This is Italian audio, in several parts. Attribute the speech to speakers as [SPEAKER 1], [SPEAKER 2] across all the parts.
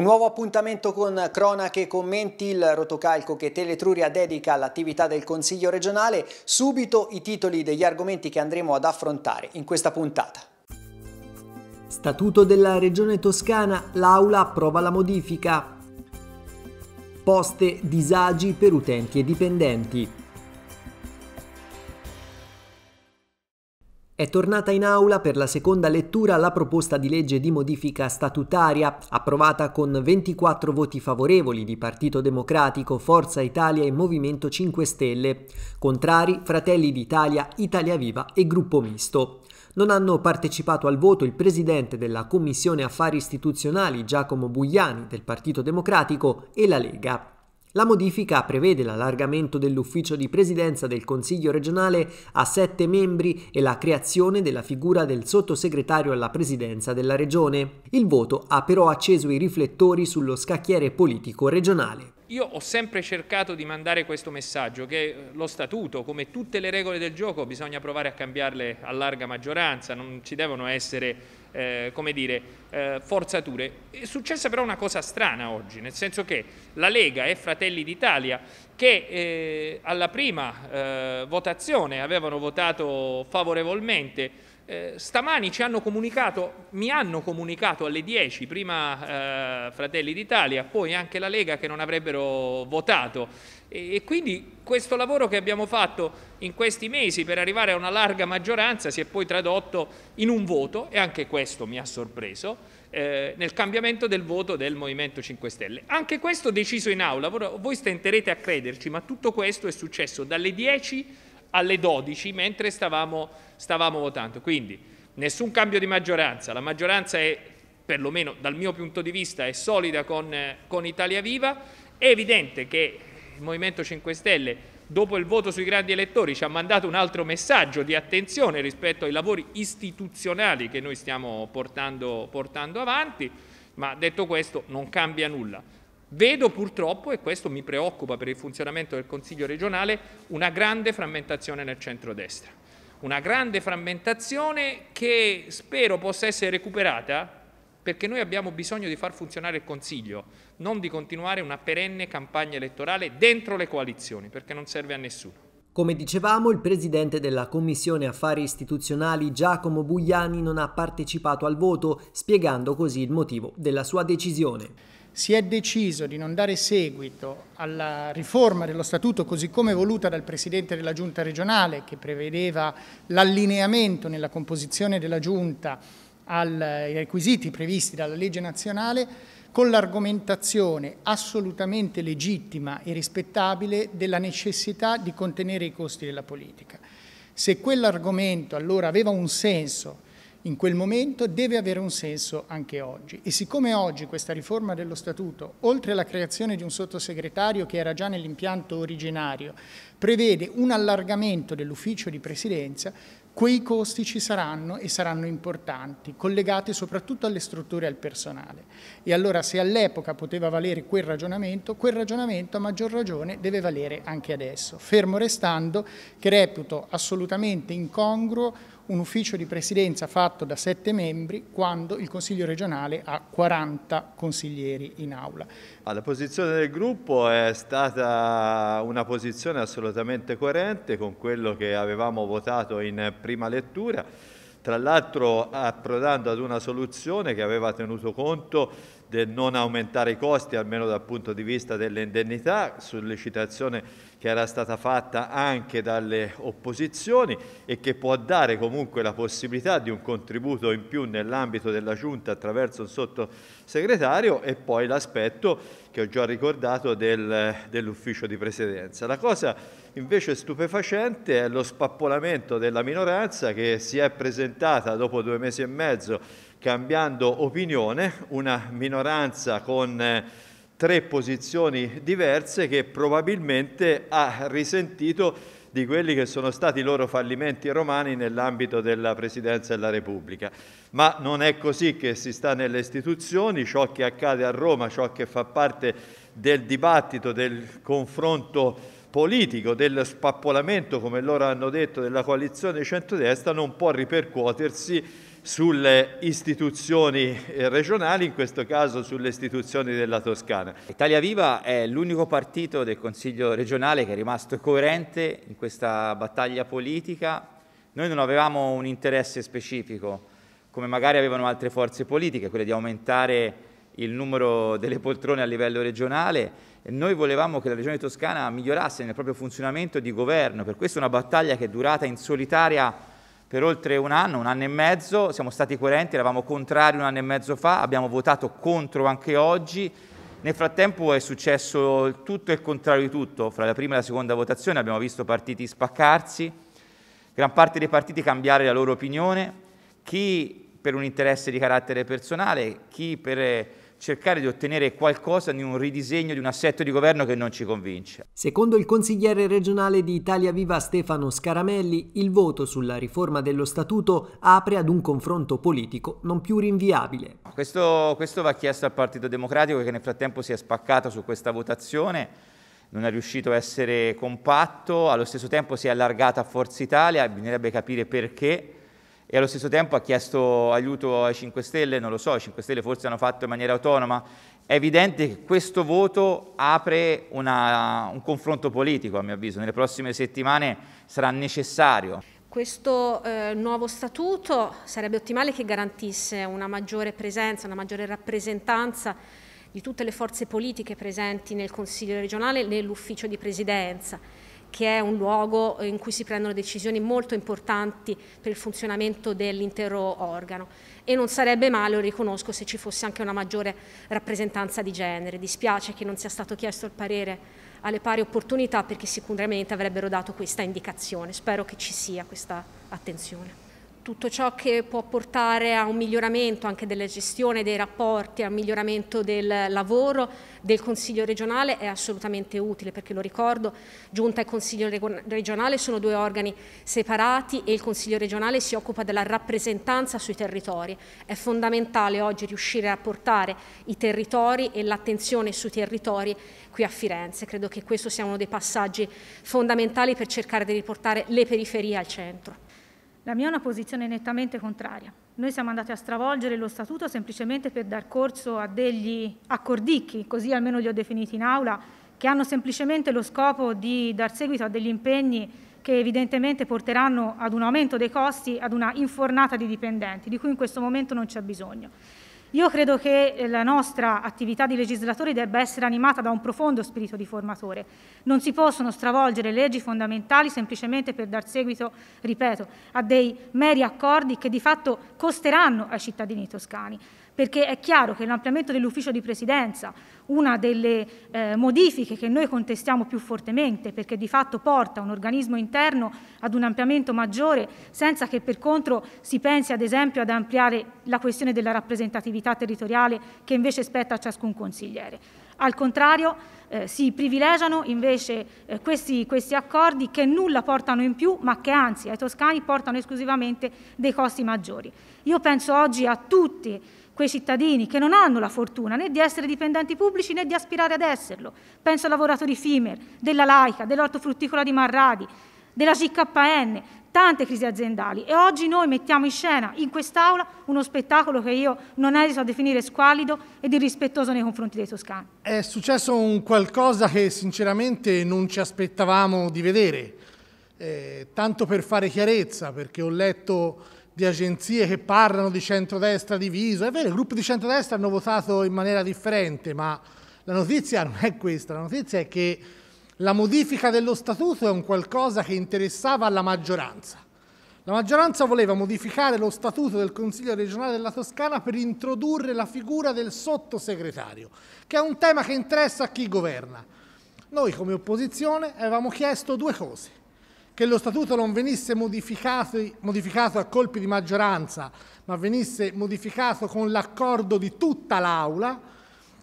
[SPEAKER 1] Un nuovo appuntamento con cronache e commenti, il rotocalco che Teletruria dedica all'attività del Consiglio regionale, subito i titoli degli argomenti che andremo ad affrontare in questa puntata. Statuto della Regione Toscana, l'Aula approva la modifica. Poste, disagi per utenti e dipendenti. È tornata in aula per la seconda lettura la proposta di legge di modifica statutaria, approvata con 24 voti favorevoli di Partito Democratico, Forza Italia e Movimento 5 Stelle, contrari Fratelli d'Italia, Italia Viva e Gruppo Misto. Non hanno partecipato al voto il presidente della Commissione Affari Istituzionali Giacomo Bugliani del Partito Democratico e la Lega. La modifica prevede l'allargamento dell'ufficio di presidenza del Consiglio regionale a sette membri e la creazione della figura del sottosegretario alla presidenza della regione. Il voto ha però acceso i riflettori sullo scacchiere politico regionale.
[SPEAKER 2] Io ho sempre cercato di mandare questo messaggio che eh, lo statuto, come tutte le regole del gioco, bisogna provare a cambiarle a larga maggioranza, non ci devono essere eh, come dire, eh, forzature. È successa però una cosa strana oggi, nel senso che la Lega e Fratelli d'Italia, che eh, alla prima eh, votazione avevano votato favorevolmente, eh, stamani ci hanno comunicato, mi hanno comunicato alle 10, prima eh, Fratelli d'Italia, poi anche la Lega che non avrebbero votato. E, e, quindi questo lavoro che abbiamo fatto in questi mesi per arrivare a una larga maggioranza si è poi tradotto in un voto, e anche questo mi ha sorpreso, eh, nel cambiamento del voto del Movimento 5 Stelle. Anche questo deciso in aula, voi stenterete a crederci, ma tutto questo è successo dalle 10 alle 12 mentre stavamo, stavamo votando. Quindi nessun cambio di maggioranza, la maggioranza è perlomeno dal mio punto di vista è solida con, con Italia Viva, è evidente che il Movimento 5 Stelle dopo il voto sui grandi elettori ci ha mandato un altro messaggio di attenzione rispetto ai lavori istituzionali che noi stiamo portando, portando avanti, ma detto questo non cambia nulla. Vedo purtroppo, e questo mi preoccupa per il funzionamento del Consiglio regionale, una grande frammentazione nel centrodestra. Una grande frammentazione che spero possa essere recuperata perché noi abbiamo bisogno di far funzionare il Consiglio, non di continuare una perenne campagna elettorale dentro le coalizioni, perché non serve a nessuno.
[SPEAKER 1] Come dicevamo, il presidente della Commissione Affari Istituzionali Giacomo Bugliani non ha partecipato al
[SPEAKER 3] voto, spiegando così il motivo della sua decisione si è deciso di non dare seguito alla riforma dello statuto così come voluta dal Presidente della Giunta regionale che prevedeva l'allineamento nella composizione della Giunta ai requisiti previsti dalla legge nazionale con l'argomentazione assolutamente legittima e rispettabile della necessità di contenere i costi della politica. Se quell'argomento allora aveva un senso in quel momento deve avere un senso anche oggi. E siccome oggi questa riforma dello Statuto, oltre alla creazione di un sottosegretario che era già nell'impianto originario, prevede un allargamento dell'ufficio di presidenza, quei costi ci saranno e saranno importanti, collegati soprattutto alle strutture e al personale. E allora se all'epoca poteva valere quel ragionamento, quel ragionamento a maggior ragione deve valere anche adesso, fermo restando che reputo assolutamente incongruo un ufficio di presidenza fatto da sette membri quando il Consiglio regionale ha 40 consiglieri in aula.
[SPEAKER 4] Ah, la posizione del gruppo è stata una posizione assolutamente coerente con quello che avevamo votato in prima lettura, tra l'altro approdando ad una soluzione che aveva tenuto conto del non aumentare i costi, almeno dal punto di vista delle indennità, sollecitazione che era stata fatta anche dalle opposizioni e che può dare comunque la possibilità di un contributo in più nell'ambito della Giunta attraverso un sottosegretario e poi l'aspetto che ho già ricordato del, dell'ufficio di presidenza. La cosa Invece stupefacente è lo spappolamento della minoranza che si è presentata dopo due mesi e mezzo cambiando opinione, una minoranza con eh, tre posizioni diverse che probabilmente ha risentito di quelli che sono stati i loro fallimenti romani nell'ambito della Presidenza della Repubblica. Ma non è così che si sta nelle istituzioni, ciò che accade a Roma, ciò che fa parte del dibattito, del confronto politico del spappolamento, come loro hanno detto, della coalizione centrodestra non può ripercuotersi sulle istituzioni eh, regionali, in questo caso sulle istituzioni della Toscana. Italia Viva
[SPEAKER 5] è l'unico partito del Consiglio regionale che è rimasto coerente in questa battaglia politica. Noi non avevamo un interesse specifico, come magari avevano altre forze politiche, quello di aumentare il numero delle poltrone a livello regionale. Noi volevamo che la Regione Toscana migliorasse nel proprio funzionamento di governo, per questo è una battaglia che è durata in solitaria per oltre un anno, un anno e mezzo, siamo stati coerenti, eravamo contrari un anno e mezzo fa, abbiamo votato contro anche oggi. Nel frattempo è successo tutto e il contrario di tutto, fra la prima e la seconda votazione abbiamo visto partiti spaccarsi, gran parte dei partiti cambiare la loro opinione, chi per un interesse di carattere personale, chi per cercare di ottenere qualcosa di un ridisegno di un assetto di governo che non ci convince.
[SPEAKER 1] Secondo il consigliere regionale di Italia Viva Stefano Scaramelli, il voto sulla riforma dello statuto apre ad un confronto politico non più rinviabile.
[SPEAKER 5] Questo, questo va chiesto al Partito Democratico che nel frattempo si è spaccato su questa votazione non è riuscito a essere compatto, allo stesso tempo si è allargata a Forza Italia, bisognerebbe capire perché e allo stesso tempo ha chiesto aiuto ai 5 Stelle, non lo so, i 5 Stelle forse hanno fatto in maniera autonoma. È evidente che questo voto apre una, un confronto politico, a mio avviso, nelle prossime settimane sarà necessario.
[SPEAKER 6] Questo eh, nuovo statuto sarebbe ottimale che garantisse una maggiore presenza, una maggiore rappresentanza di tutte le forze politiche presenti nel Consiglio regionale e nell'ufficio di presidenza che è un luogo in cui si prendono decisioni molto importanti per il funzionamento dell'intero organo e non sarebbe male, lo riconosco, se ci fosse anche una maggiore rappresentanza di genere. Dispiace che non sia stato chiesto il parere alle pari opportunità perché sicuramente avrebbero dato questa indicazione. Spero che ci sia questa attenzione tutto ciò che può portare a un miglioramento anche della gestione dei rapporti, a un miglioramento del lavoro del Consiglio regionale è assolutamente utile perché lo ricordo, Giunta e Consiglio regionale sono due organi separati e il Consiglio regionale si occupa della rappresentanza sui territori. È fondamentale oggi riuscire a portare i territori e l'attenzione sui territori qui a Firenze. Credo che questo sia uno dei passaggi fondamentali per cercare di riportare le periferie
[SPEAKER 7] al centro. La mia è una posizione nettamente contraria. Noi siamo andati a stravolgere lo statuto semplicemente per dar corso a degli accordicchi, così almeno li ho definiti in aula, che hanno semplicemente lo scopo di dar seguito a degli impegni che evidentemente porteranno ad un aumento dei costi, ad una infornata di dipendenti, di cui in questo momento non c'è bisogno. Io credo che eh, la nostra attività di legislatori debba essere animata da un profondo spirito di formatore. Non si possono stravolgere leggi fondamentali semplicemente per dar seguito, ripeto, a dei meri accordi che di fatto costeranno ai cittadini toscani perché è chiaro che l'ampliamento dell'ufficio di presidenza, una delle eh, modifiche che noi contestiamo più fortemente, perché di fatto porta un organismo interno ad un ampliamento maggiore, senza che per contro si pensi ad esempio ad ampliare la questione della rappresentatività territoriale che invece spetta a ciascun consigliere. Al contrario, eh, si privilegiano invece eh, questi, questi, accordi che nulla portano in più, ma che anzi ai toscani portano esclusivamente dei costi maggiori. Io penso oggi a tutti quei cittadini che non hanno la fortuna né di essere dipendenti pubblici né di aspirare ad esserlo. Penso ai lavoratori FIMER, della Laica, dell'ortofrutticola di Marradi, della CKN, tante crisi aziendali e oggi noi mettiamo in scena in quest'Aula uno spettacolo che io non esito a definire squallido ed irrispettoso nei confronti dei toscani.
[SPEAKER 8] È successo un qualcosa che sinceramente non ci aspettavamo di vedere,
[SPEAKER 7] eh, tanto
[SPEAKER 8] per fare chiarezza, perché ho letto di agenzie che parlano di centrodestra diviso. È vero, i gruppi di centrodestra hanno votato in maniera differente, ma la notizia non è questa, la notizia è che la modifica dello statuto è un qualcosa che interessava alla maggioranza. La maggioranza voleva modificare lo statuto del Consiglio regionale della Toscana per introdurre la figura del sottosegretario, che è un tema che interessa a chi governa. Noi come opposizione avevamo chiesto due cose che lo statuto non venisse modificato, modificato a colpi di maggioranza, ma venisse modificato con l'accordo di tutta l'Aula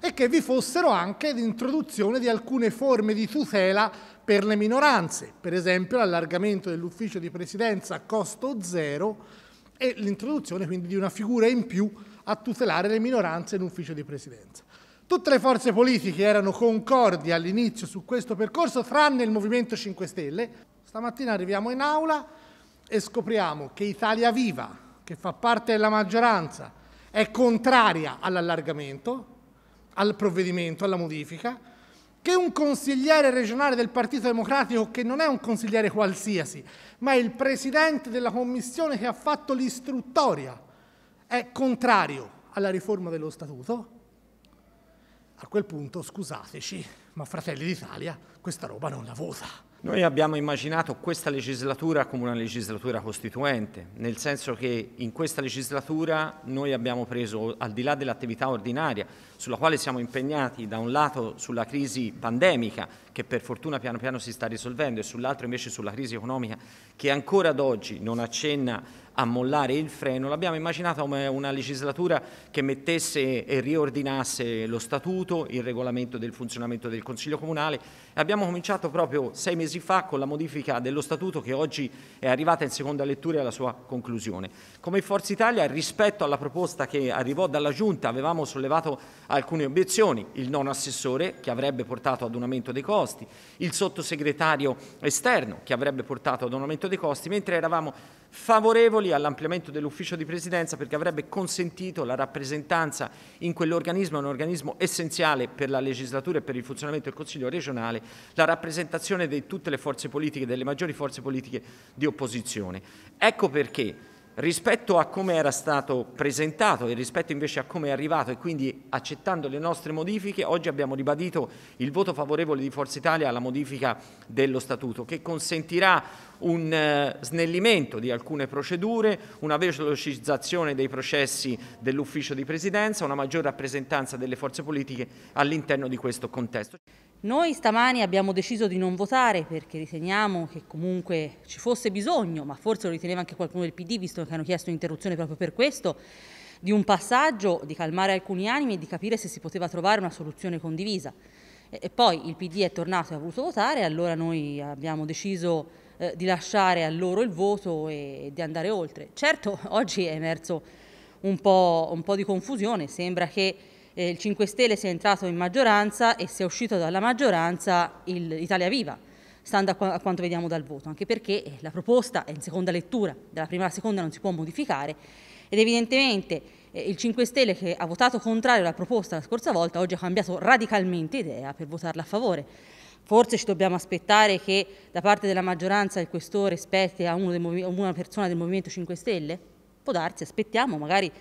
[SPEAKER 8] e che vi fossero anche l'introduzione di alcune forme di tutela per le minoranze, per esempio l'allargamento dell'ufficio di presidenza a costo zero e l'introduzione quindi di una figura in più a tutelare le minoranze in ufficio di presidenza. Tutte le forze politiche erano concordi all'inizio su questo percorso, tranne il Movimento 5 Stelle, Stamattina arriviamo in aula e scopriamo che Italia Viva, che fa parte della maggioranza, è contraria all'allargamento, al provvedimento, alla modifica, che un consigliere regionale del Partito Democratico, che non è un consigliere qualsiasi, ma è il presidente della commissione che ha fatto l'istruttoria, è contrario alla riforma dello statuto, a quel punto, scusateci, ma Fratelli d'Italia questa roba non la vota.
[SPEAKER 9] Noi abbiamo immaginato questa legislatura come una legislatura costituente, nel senso che in questa legislatura noi abbiamo preso, al di là dell'attività ordinaria, sulla quale siamo impegnati da un lato sulla crisi pandemica, che per fortuna piano piano si sta risolvendo, e sull'altro invece sulla crisi economica che ancora ad oggi non accenna a mollare il freno, l'abbiamo immaginata come una legislatura che mettesse e riordinasse lo statuto, il regolamento del funzionamento del Consiglio Comunale. e Abbiamo cominciato proprio sei mesi fa con la modifica dello statuto che oggi è arrivata in seconda lettura e alla sua conclusione. Come Forza Italia, rispetto alla proposta che arrivò dalla Giunta, avevamo sollevato alcune obiezioni. Il non assessore, che avrebbe portato ad un aumento dei costi, costi, il sottosegretario esterno che avrebbe portato ad un aumento dei costi, mentre eravamo favorevoli all'ampliamento dell'ufficio di presidenza perché avrebbe consentito la rappresentanza in quell'organismo, un organismo essenziale per la legislatura e per il funzionamento del Consiglio regionale, la rappresentazione di tutte le forze politiche, delle maggiori forze politiche di opposizione. Ecco perché rispetto a come era stato presentato e rispetto invece a come è arrivato e quindi accettando le nostre modifiche, oggi abbiamo ribadito il voto favorevole di Forza Italia alla modifica dello Statuto che consentirà un eh, snellimento di alcune procedure, una velocizzazione dei processi dell'ufficio di presidenza, una maggior rappresentanza delle forze politiche all'interno di questo contesto.
[SPEAKER 10] Noi stamani abbiamo deciso di non votare perché riteniamo che comunque ci fosse bisogno, ma forse lo riteneva anche qualcuno del PD, visto che hanno chiesto un'interruzione proprio per questo, di un passaggio, di calmare alcuni animi e di capire se si poteva trovare una soluzione condivisa. E poi il PD è tornato e ha voluto votare, allora noi abbiamo deciso eh, di lasciare a loro il voto e di andare oltre. Certo, oggi è emerso un po', un po di confusione, sembra che eh, il 5 Stelle sia entrato in maggioranza e sia uscito dalla maggioranza il, Italia Viva, stando a, qu a, quanto vediamo dal voto, anche perché eh, la proposta è in seconda lettura, dalla prima alla seconda non si può modificare ed evidentemente eh, il 5 Stelle che ha votato contrario alla proposta la scorsa volta oggi ha cambiato radicalmente idea per votarla a favore. Forse ci dobbiamo aspettare che da parte della maggioranza il questore spetti a, a una persona del Movimento 5 Stelle? Può darsi, aspettiamo, magari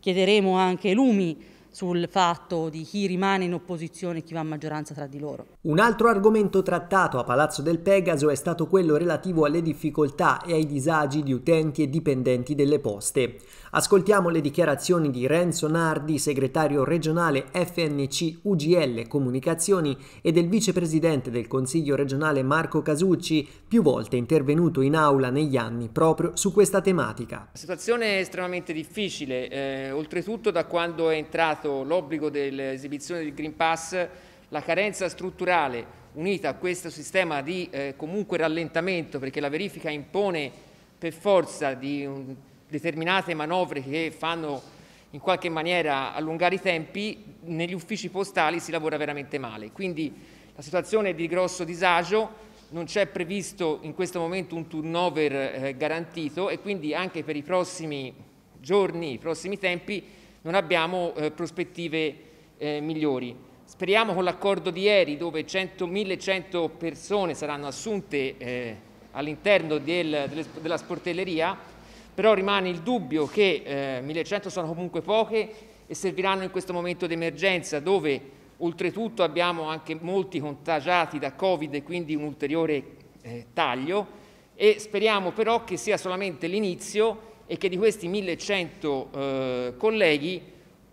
[SPEAKER 10] chiederemo anche Lumi sul fatto di chi rimane in opposizione e chi va a maggioranza tra di loro.
[SPEAKER 1] Un altro argomento trattato a Palazzo del Pegaso è stato quello relativo alle difficoltà e ai disagi di utenti e dipendenti delle poste. Ascoltiamo le dichiarazioni di Renzo Nardi, segretario regionale FNC UGL Comunicazioni e del vicepresidente del Consiglio regionale Marco Casucci, più volte intervenuto in aula negli anni proprio su questa tematica. La
[SPEAKER 11] situazione è estremamente difficile, eh, oltretutto da quando è entrato l'obbligo dell'esibizione del Green Pass la carenza strutturale unita a questo sistema di eh, comunque rallentamento perché la verifica impone per forza di un determinate manovre che fanno in qualche maniera allungare i tempi, negli uffici postali si lavora veramente male. Quindi la situazione è di grosso disagio, non c'è previsto in questo momento un turnover eh, garantito e quindi anche per i prossimi giorni, i prossimi tempi, non abbiamo eh, prospettive eh, migliori. Speriamo con l'accordo di ieri, dove 100, 1100 persone saranno assunte eh, all'interno del, della sportelleria, però rimane il dubbio che eh, 1100 sono comunque poche e serviranno in questo momento d'emergenza dove oltretutto abbiamo anche molti contagiati da Covid e quindi un ulteriore eh, taglio e speriamo però che sia solamente l'inizio e che di questi 1100 eh, colleghi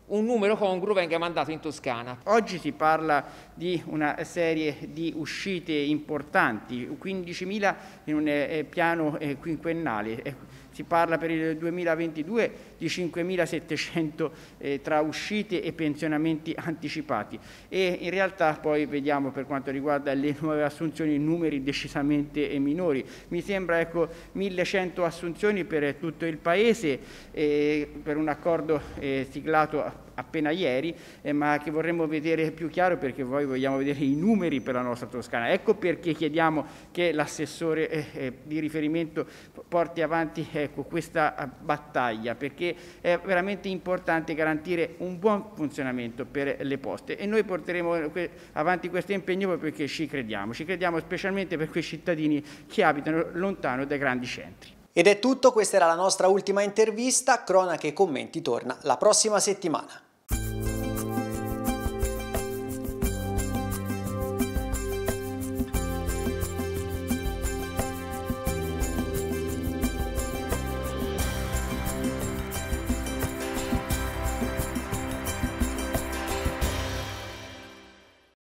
[SPEAKER 3] un numero congruo venga mandato in Toscana. Oggi si parla di una serie di uscite importanti, 15.000 in un eh, piano eh, quinquennale. Ecco, si parla per il 2022 di 5.700 eh, tra uscite e pensionamenti anticipati e in realtà poi vediamo per quanto riguarda le nuove assunzioni numeri decisamente eh, minori. Mi sembra ecco 1.100 assunzioni per tutto il Paese eh, per un accordo eh, siglato appena ieri, eh, ma che vorremmo vedere più chiaro perché poi vogliamo vedere i numeri per la nostra Toscana. Ecco perché chiediamo che l'assessore eh, eh di riferimento porti avanti eh, ecco, questa eh, battaglia perché è veramente importante garantire un buon funzionamento per le poste e noi porteremo eh, avanti questo impegno perché ci crediamo, ci crediamo specialmente per quei cittadini che abitano lontano dai grandi centri.
[SPEAKER 1] Ed è tutto, questa era la nostra ultima intervista, Cronache e Commenti torna la prossima settimana.